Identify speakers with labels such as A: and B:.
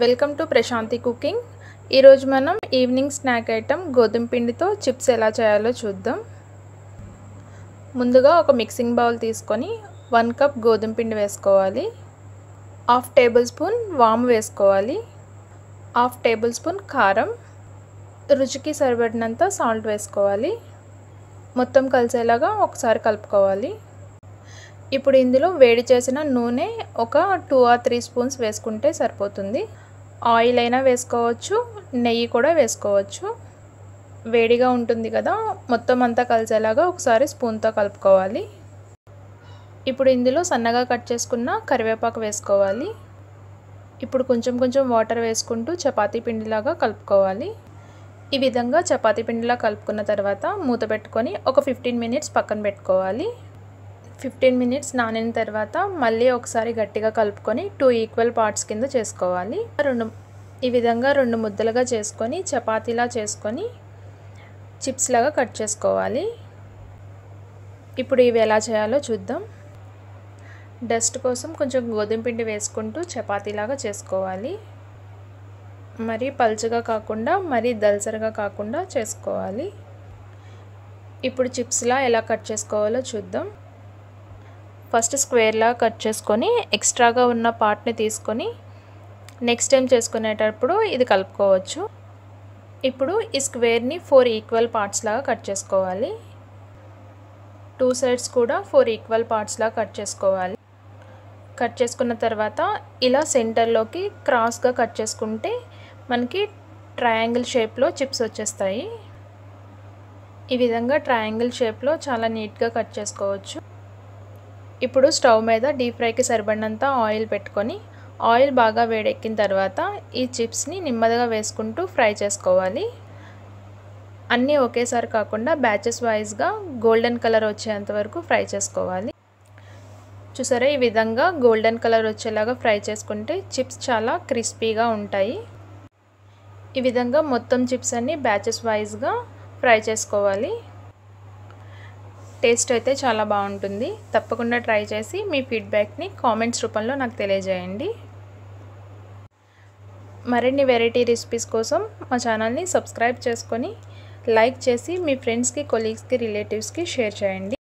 A: welcome to Prashanti cooking ఈరోజు మనం evening snack item గోధుమ పిండితో చిప్స్ ఎలా చేయాలో చూద్దాం ముందుగా ఒక మిక్సింగ్ బౌల్ తీసుకొని వన్ కప్ గోధుమ పిండి వేసుకోవాలి హాఫ్ టేబుల్ స్పూన్ వాము వేసుకోవాలి హాఫ్ టేబుల్ స్పూన్ కారం రుచికి సరిపడినంత సాల్ట్ వేసుకోవాలి మొత్తం కలిసేలాగా ఒకసారి కలుపుకోవాలి ఇప్పుడు ఇందులో వేడి చేసిన నూనె ఒక టూ ఆర్ త్రీ స్పూన్స్ వేసుకుంటే సరిపోతుంది ఆయిల్ అయినా వేసుకోవచ్చు నెయ్యి కూడా వేసుకోవచ్చు వేడిగా ఉంటుంది కదా మొత్తం అంతా కలిసేలాగా ఒకసారి స్పూన్తో కలుపుకోవాలి ఇప్పుడు ఇందులో సన్నగా కట్ చేసుకున్న కరివేపాకు వేసుకోవాలి ఇప్పుడు కొంచెం కొంచెం వాటర్ వేసుకుంటూ చపాతీ పిండిలాగా కలుపుకోవాలి ఈ విధంగా చపాతీ పిండిలా కలుపుకున్న తర్వాత మూత పెట్టుకొని ఒక ఫిఫ్టీన్ మినిట్స్ పక్కన పెట్టుకోవాలి ఫిఫ్టీన్ మినిట్స్ నానిన తర్వాత మళ్ళీ ఒకసారి గట్టిగా కలుపుకొని టూ ఈక్వల్ పార్ట్స్ కింద చేసుకోవాలి రెండు ఈ విధంగా రెండు ముద్దలుగా చేసుకొని చపాతీలా చేసుకొని చిప్స్ లాగా కట్ చేసుకోవాలి ఇప్పుడు ఇవి ఎలా చేయాలో చూద్దాం డస్ట్ కోసం కొంచెం గోధుమ పిండి వేసుకుంటూ చపాతీలాగా చేసుకోవాలి మరీ పల్చగా కాకుండా మరీ దల్సరగా కాకుండా చేసుకోవాలి ఇప్పుడు చిప్స్లా ఎలా కట్ చేసుకోవాలో చూద్దాం ఫస్ట్ స్క్వేర్లా కట్ చేసుకొని ఎక్స్ట్రాగా ఉన్న పార్ట్ని తీసుకొని నెక్స్ట్ టైం చేసుకునేటప్పుడు ఇది కలుపుకోవచ్చు ఇప్పుడు ఈ స్క్వేర్ని ఫోర్ ఈక్వల్ పార్ట్స్ లాగా కట్ చేసుకోవాలి టూ సైడ్స్ కూడా ఫోర్ ఈక్వల్ పార్ట్స్లా కట్ చేసుకోవాలి కట్ చేసుకున్న తర్వాత ఇలా సెంటర్లోకి క్రాస్గా కట్ చేసుకుంటే మనకి ట్రయాంగిల్ షేప్లో చిప్స్ వచ్చేస్తాయి ఈ విధంగా ట్రయాంగిల్ షేప్లో చాలా నీట్గా కట్ చేసుకోవచ్చు ఇప్పుడు స్టవ్ మీద డీప్ ఫ్రైకి సరిపడినంత ఆయిల్ పెట్టుకొని ఆయిల్ బాగా వేడెక్కిన తర్వాత ఈ చిప్స్ని నెమ్మదిగా వేసుకుంటూ ఫ్రై చేసుకోవాలి అన్నీ ఒకేసారి కాకుండా బ్యాచెస్ వైజ్గా గోల్డెన్ కలర్ వచ్చేంత వరకు ఫ్రై చేసుకోవాలి చూసారా ఈ విధంగా గోల్డెన్ కలర్ వచ్చేలాగా ఫ్రై చేసుకుంటే చిప్స్ చాలా క్రిస్పీగా ఉంటాయి ఈ విధంగా మొత్తం చిప్స్ అన్నీ బ్యాచెస్ వైజ్గా ఫ్రై చేసుకోవాలి టేస్ట్ అయితే చాలా బాగుంటుంది తప్పకుండా ట్రై చేసి మీ ఫీడ్బ్యాక్ని కామెంట్స్ రూపంలో నాకు తెలియజేయండి మరిన్ని వెరైటీ రెసిపీస్ కోసం మా ఛానల్ని సబ్స్క్రైబ్ చేసుకొని లైక్ చేసి మీ ఫ్రెండ్స్కి కొలీగ్స్కి రిలేటివ్స్కి షేర్ చేయండి